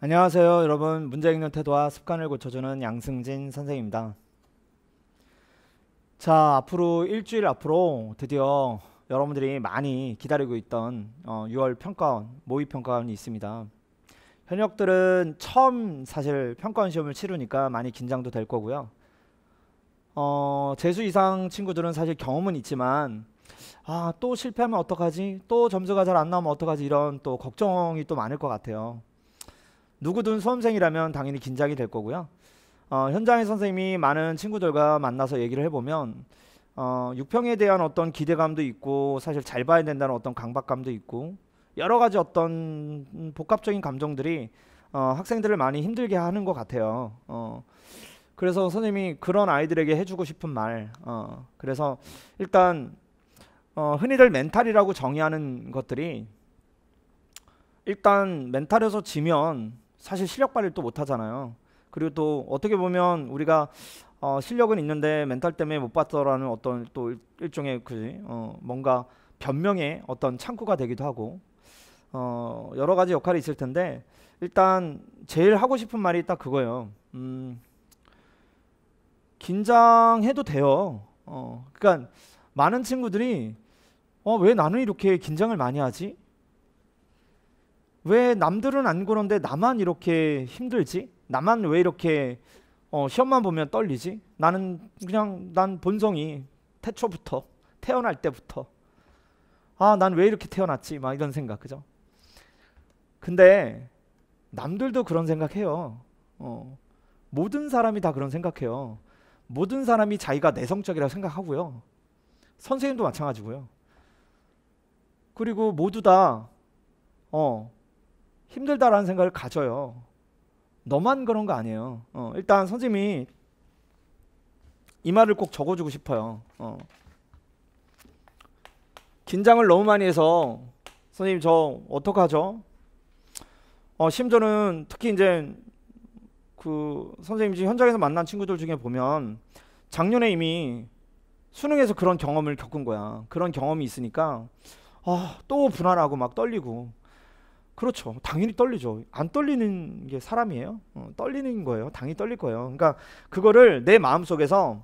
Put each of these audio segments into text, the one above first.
안녕하세요, 여러분. 문제 읽는 태도와 습관을 고쳐주는 양승진 선생입니다. 자, 앞으로 일주일 앞으로 드디어 여러분들이 많이 기다리고 있던 어, 6월 평가원 모의 평가원이 있습니다. 현역들은 처음 사실 평가원 시험을 치르니까 많이 긴장도 될 거고요. 어, 재수 이상 친구들은 사실 경험은 있지만 아, 또 실패하면 어떡하지? 또 점수가 잘 안 나오면 어떡하지? 이런 또 걱정이 또 많을 것 같아요. 누구든 수험생이라면 당연히 긴장이 될 거고요. 어, 현장의 선생님이 많은 친구들과 만나서 얘기를 해보면 어, 육평에 대한 어떤 기대감도 있고 사실 잘 봐야 된다는 어떤 강박감도 있고 여러 가지 어떤 복합적인 감정들이 어, 학생들을 많이 힘들게 하는 것 같아요. 어, 그래서 선생님이 그런 아이들에게 해주고 싶은 말, 어, 그래서 일단 어, 흔히들 멘탈이라고 정의하는 것들이 일단 멘탈에서 지면 사실 실력 발휘를 또 못하잖아요. 그리고 또 어떻게 보면 우리가 어, 실력은 있는데 멘탈 때문에 못 봤더라는 어떤 또 일, 종의 그지 어, 뭔가 변명의 어떤 창구가 되기도 하고 어, 여러 가지 역할이 있을 텐데 일단 제일 하고 싶은 말이 딱 그거예요. 음, 긴장해도 돼요. 어, 그러니까 많은 친구들이 어, 왜 나는 이렇게 긴장을 많이 하지? 왜 남들은 안 그런데 나만 이렇게 힘들지? 나만 왜 이렇게 어, 시험만 보면 떨리지? 나는 그냥 난 본성이 태초부터 태어날 때부터 아, 난 왜 이렇게 태어났지? 막 이런 생각, 그죠? 근데 남들도 그런 생각해요. 어, 모든 사람이 다 그런 생각해요. 모든 사람이 자기가 내성적이라고 생각하고요. 선생님도 마찬가지고요. 그리고 모두 다 어, 힘들다라는 생각을 가져요. 너만 그런 거 아니에요. 어, 일단 선생님이 이 말을 꼭 적어주고 싶어요. 어. 긴장을 너무 많이 해서 선생님 저 어떡하죠? 어, 심지어는 특히 이제 그 선생님 지금 현장에서 만난 친구들 중에 보면 작년에 이미 수능에서 그런 경험을 겪은 거야. 그런 경험이 있으니까 어, 아, 또분할하고막 떨리고 그렇죠. 당연히 떨리죠. 안 떨리는 게 사람이에요. 어, 떨리는 거예요. 당연히 떨릴 거예요. 그러니까 그거를 내 마음 속에서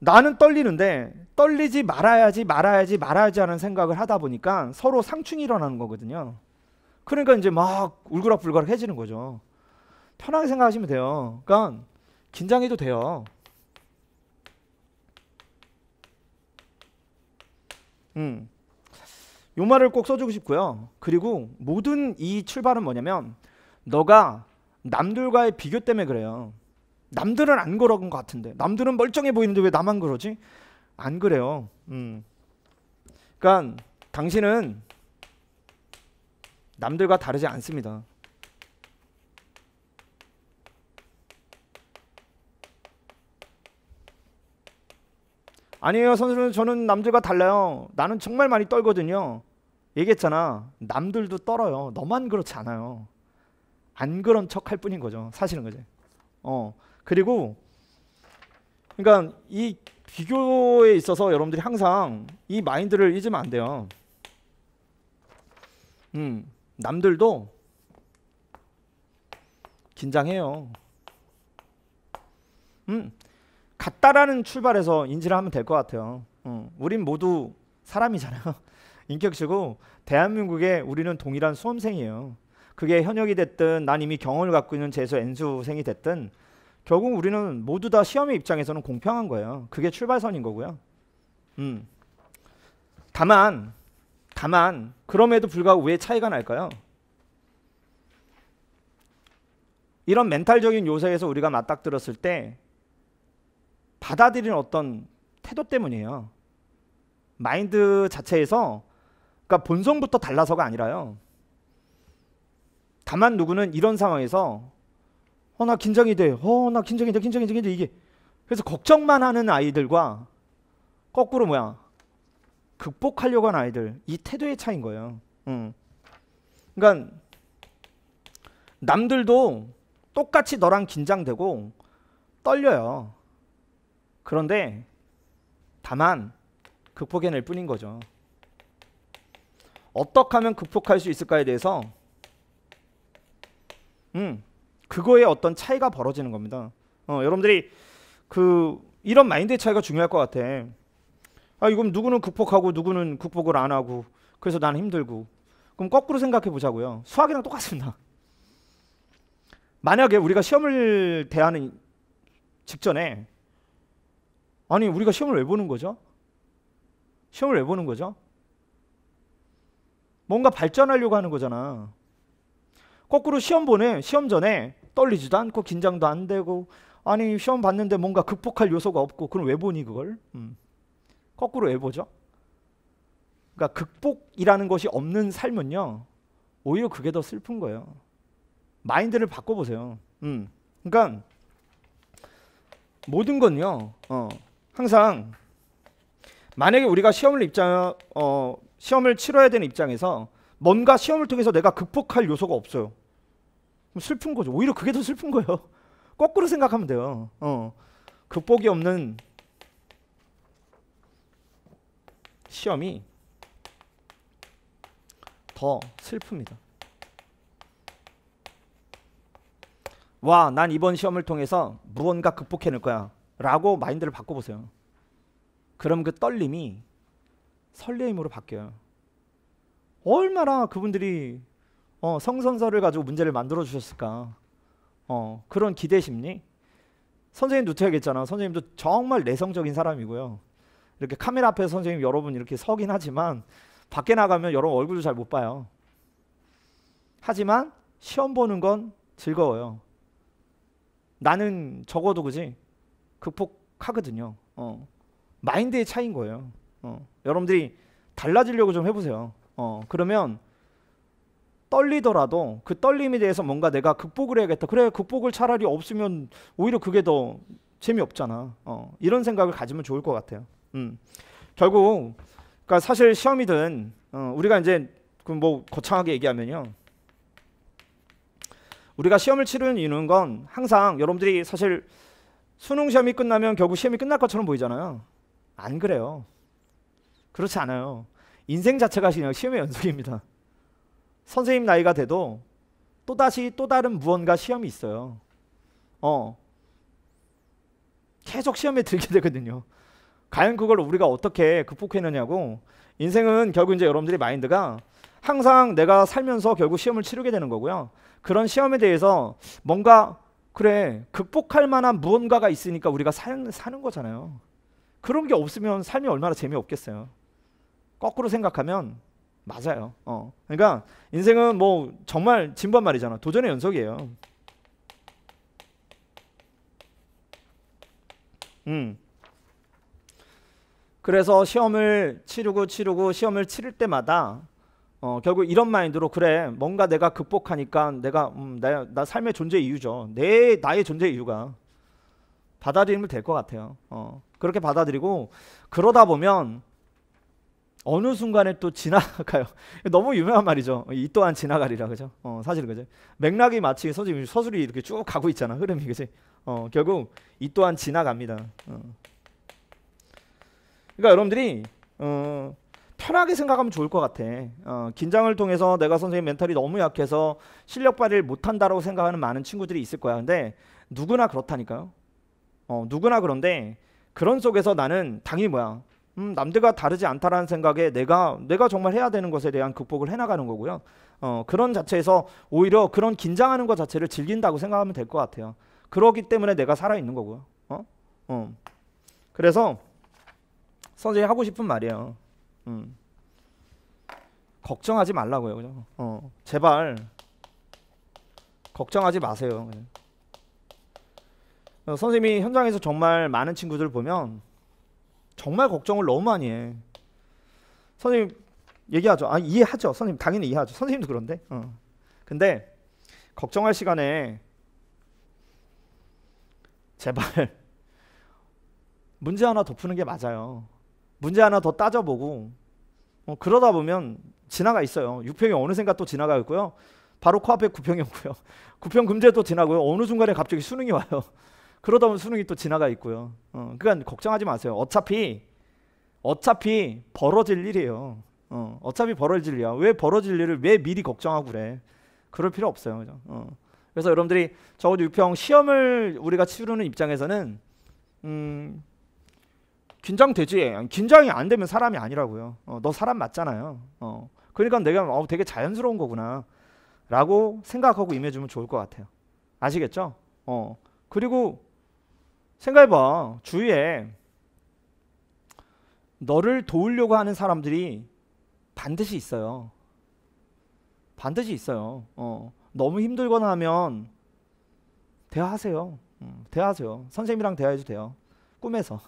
나는 떨리는데 떨리지 말아야지 말아야지 말아야지 하는 생각을 하다 보니까 서로 상충이 일어나는 거거든요. 그러니까 이제 막 울그락불그락 해지는 거죠. 편하게 생각하시면 돼요. 그러니까 긴장해도 돼요. 음. 요 말을 꼭 써주고 싶고요. 그리고 모든 이 출발은 뭐냐면 너가 남들과의 비교 때문에 그래요. 남들은 안 그런 것 같은데 남들은 멀쩡해 보이는데 왜 나만 그러지? 안 그래요. 음. 그러니까 당신은 남들과 다르지 않습니다. 아니에요 선수는 저는 남들과 달라요. 나는 정말 많이 떨거든요. 얘기했잖아. 남들도 떨어요. 너만 그렇지 않아요. 안 그런 척 할 뿐인 거죠. 사실은 그지. 어 그리고 그러니까 이 비교에 있어서 여러분들이 항상 이 마인드를 잊으면 안 돼요. 음 남들도 긴장해요. 음 같다라는 출발에서 인지를 하면 될 것 같아요. 어, 우린 모두 사람이잖아요. 인격이고 대한민국에 우리는 동일한 수험생이에요. 그게 현역이 됐든 난 이미 경험을 갖고 있는 재수 N수생이 됐든 결국 우리는 모두 다 시험의 입장에서는 공평한 거예요. 그게 출발선인 거고요. 음. 다만 다만 그럼에도 불구하고 왜 차이가 날까요? 이런 멘탈적인 요소에서 우리가 맞닥뜨렸을 때 받아들이는 어떤 태도 때문이에요. 마인드 자체에서 그러니까 본성부터 달라서가 아니라요. 다만 누구는 이런 상황에서 어나 긴장이 돼. 어나 긴장이 돼. 긴장이 돼. 이게 그래서 걱정만 하는 아이들과 거꾸로 뭐야? 극복하려고 하는 아이들 이 태도의 차인 거예요. 음. 그러니까 남들도 똑같이 너랑 긴장되고 떨려요. 그런데 다만 극복해낼 뿐인 거죠. 어떻게 하면 극복할 수 있을까에 대해서 음, 그거에 어떤 차이가 벌어지는 겁니다. 어, 여러분들이 그 이런 마인드의 차이가 중요할 것 같아. 아, 이건 누구는 극복하고 누구는 극복을 안 하고 그래서 나는 힘들고. 그럼 거꾸로 생각해 보자고요. 수학이랑 똑같습니다. 만약에 우리가 시험을 대하는 직전에 아니 우리가 시험을 왜 보는 거죠? 시험을 왜 보는 거죠? 뭔가 발전하려고 하는 거잖아. 거꾸로 시험 보네. 시험 전에 떨리지도 않고 긴장도 안 되고 아니 시험 봤는데 뭔가 극복할 요소가 없고 그럼 왜 보니 그걸? 음. 거꾸로 왜 보죠? 그러니까 극복이라는 것이 없는 삶은요. 오히려 그게 더 슬픈 거예요. 마인드를 바꿔보세요. 음. 그러니까 모든 건요. 어. 항상 만약에 우리가 시험을 입장 어, 시험을 치러야 되는 입장에서 뭔가 시험을 통해서 내가 극복할 요소가 없어요. 슬픈 거죠. 오히려 그게 더 슬픈 거예요. 거꾸로 생각하면 돼요. 어. 극복이 없는 시험이 더 슬픕니다. 와, 난 이번 시험을 통해서 무언가 극복해낼 거야. 라고 마인드를 바꿔보세요. 그럼 그 떨림이 설레임으로 바뀌어요. 얼마나 그분들이 어, 성선설을 가지고 문제를 만들어 주셨을까. 어, 그런 기대 심리. 선생님 누트야겠잖아. 선생님도 정말 내성적인 사람이고요. 이렇게 카메라 앞에 서 선생님 여러분 이렇게 서긴 하지만 밖에 나가면 여러분 얼굴도 잘 못 봐요. 하지만 시험 보는 건 즐거워요. 나는 적어도 그지 극복하거든요. 어. 마인드의 차이인 거예요. 어. 여러분들이 달라지려고 좀 해보세요. 어. 그러면 떨리더라도 그 떨림에 대해서 뭔가 내가 극복을 해야겠다. 그래 극복을 차라리 없으면 오히려 그게 더 재미없잖아. 어. 이런 생각을 가지면 좋을 것 같아요. 음. 결국 그러니까 사실 시험이든 어, 우리가 이제 그 뭐 거창하게 얘기하면요. 우리가 시험을 치르는 이유는 건 항상 여러분들이 사실 수능 시험이 끝나면 결국 시험이 끝날 것처럼 보이잖아요. 안 그래요. 그렇지 않아요. 인생 자체가 그냥 시험의 연속입니다. 선생님 나이가 돼도 또다시 또 다른 무언가 시험이 있어요. 어. 계속 시험에 들게 되거든요. 과연 그걸 우리가 어떻게 극복했느냐고 인생은 결국 이제 여러분들의 마인드가 항상 내가 살면서 결국 시험을 치르게 되는 거고요. 그런 시험에 대해서 뭔가 그래 극복할 만한 무언가가 있으니까 우리가 사는, 사는 거잖아요. 그런 게 없으면 삶이 얼마나 재미없겠어요. 거꾸로 생각하면 맞아요. 어. 그러니까 인생은 뭐 정말 진반 말이잖아. 도전의 연속이에요. 음. 그래서 시험을 치르고 치르고 시험을 치를 때마다 어, 결국 이런 마인드로 그래 뭔가 내가 극복하니까 내가 음, 나, 나 삶의 존재 이유죠 내 나의 존재 이유가 받아들이면 될 것 같아요 어, 그렇게 받아들이고 그러다 보면 어느 순간에 또 지나가요 너무 유명한 말이죠 이 또한 지나가리라 그죠 어, 사실 그죠 맥락이 마치 서술이 서술이 이렇게 쭉 가고 있잖아 흐름이 그지 어, 결국 이 또한 지나갑니다 어. 그러니까 여러분들이 어, 편하게 생각하면 좋을 것 같아. 어, 긴장을 통해서 내가 선생님 멘탈이 너무 약해서 실력 발휘를 못한다라고 생각하는 많은 친구들이 있을 거야. 근데 누구나 그렇다니까요. 어, 누구나 그런데 그런 속에서 나는 당연히 뭐야. 음, 남들과 다르지 않다라는 생각에 내가 내가 정말 해야 되는 것에 대한 극복을 해나가는 거고요. 어, 그런 자체에서 오히려 그런 긴장하는 것 자체를 즐긴다고 생각하면 될 것 같아요. 그러기 때문에 내가 살아 있는 거고요. 어? 어. 그래서 선생님 하고 싶은 말이에요. 음. 걱정하지 말라고요, 그죠? 어, 제발 걱정하지 마세요. 어, 선생님이 현장에서 정말 많은 친구들 보면 정말 걱정을 너무 많이 해. 선생님 얘기하죠. 아 이해하죠. 선생님 당연히 이해하죠. 선생님도 그런데. 어. 근데 걱정할 시간에 제발 문제 하나 더 푸는 게 맞아요. 문제 하나 더 따져보고 어, 그러다 보면 지나가 있어요. 6평이 어느샌가 또 지나가 있고요. 바로 코앞에 9평이 없고요 9평 금제 도 지나고요. 어느 순간에 갑자기 수능이 와요. 그러다 보면 수능이 또 지나가 있고요. 어, 그러니까 걱정하지 마세요. 어차피 어차피 벌어질 일이에요. 어, 어차피 벌어질 일이야. 왜 벌어질 일을 왜 미리 걱정하고 그래? 그럴 필요 없어요. 그죠? 어. 그래서 여러분들이 적어도 6평 시험을 우리가 치르는 입장에서는 음, 긴장되지. 긴장이 안 되면 사람이 아니라고요. 어, 너 사람 맞잖아요. 어, 그러니까 내가 어, 되게 자연스러운 거구나. 라고 생각하고 임해주면 좋을 것 같아요. 아시겠죠? 어. 그리고 생각해봐. 주위에 너를 도우려고 하는 사람들이 반드시 있어요. 반드시 있어요. 어. 너무 힘들거나 하면 대화하세요. 음, 대화하세요. 선생님이랑 대화해도 돼요. 꿈에서.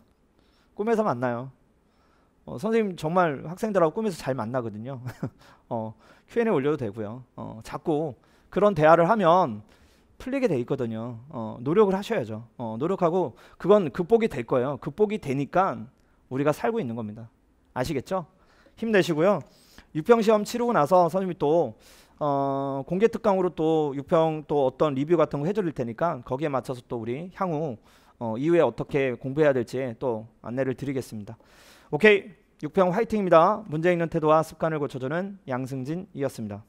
꿈에서 만나요. 어, 선생님 정말 학생들하고 꿈에서 잘 만나거든요. 어, Q&A 올려도 되고요. 어, 자꾸 그런 대화를 하면 풀리게 돼 있거든요. 어, 노력을 하셔야죠. 어, 노력하고 그건 극복이 될 거예요. 극복이 되니까 우리가 살고 있는 겁니다. 아시겠죠? 힘내시고요. 육평 시험 치르고 나서 선생님이 또 어, 공개 특강으로 또 육평 또 어떤 리뷰 같은 거 해드릴 테니까 거기에 맞춰서 또 우리 향후 어, 이후에 어떻게 공부해야 될지 또 안내를 드리겠습니다. 오케이 육평 화이팅입니다. 문제 있는 태도와 습관을 고쳐주는 양승진이었습니다.